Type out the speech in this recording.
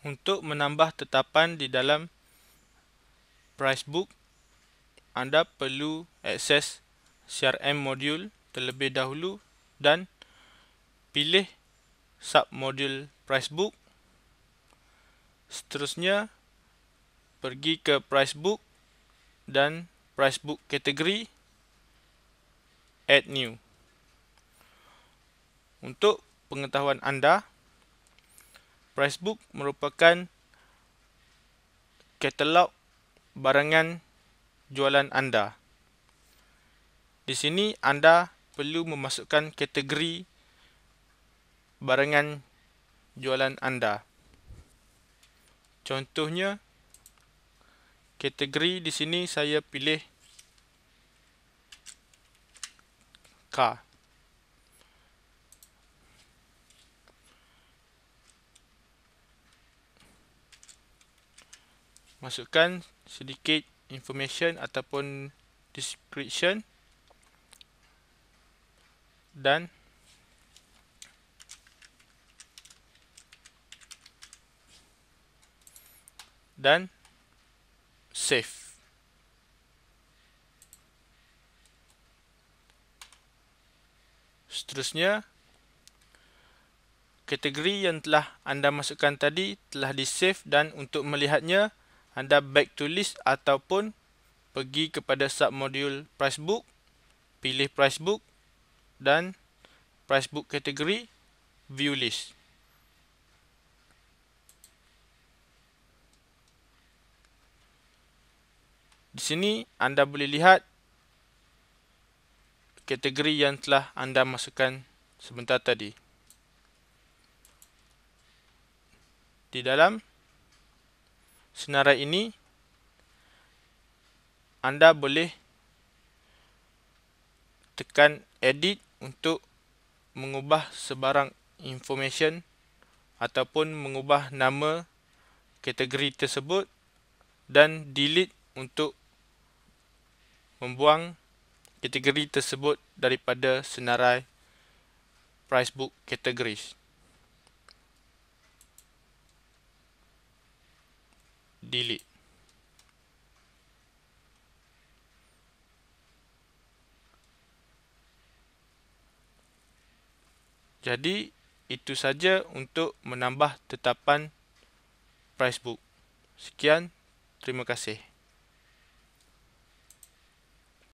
Untuk menambah tetapan di dalam price book, anda perlu akses CRM modul terlebih dahulu dan pilih submodule price book. Seterusnya, pergi ke price book dan price book kategori add new. Untuk pengetahuan anda, Pricebook merupakan katalog barangan jualan anda. Di sini anda perlu memasukkan kategori barangan jualan anda. Contohnya kategori di sini saya pilih car. masukkan sedikit information ataupun description dan dan save seterusnya kategori yang telah anda masukkan tadi telah di save dan untuk melihatnya anda back to list ataupun pergi kepada sub modul price book, pilih price book dan price book kategori view list. Di sini anda boleh lihat kategori yang telah anda masukkan sebentar tadi. Di dalam senarai ini anda boleh tekan edit untuk mengubah sebarang information ataupun mengubah nama kategori tersebut dan delete untuk membuang kategori tersebut daripada senarai Pricebook categories delete. Jadi itu saja untuk menambah tetapan Pricebook. Sekian, terima kasih.